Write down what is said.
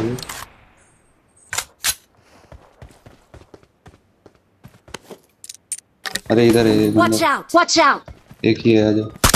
him. अरे इधर है watch out, watch out. एक ही है जो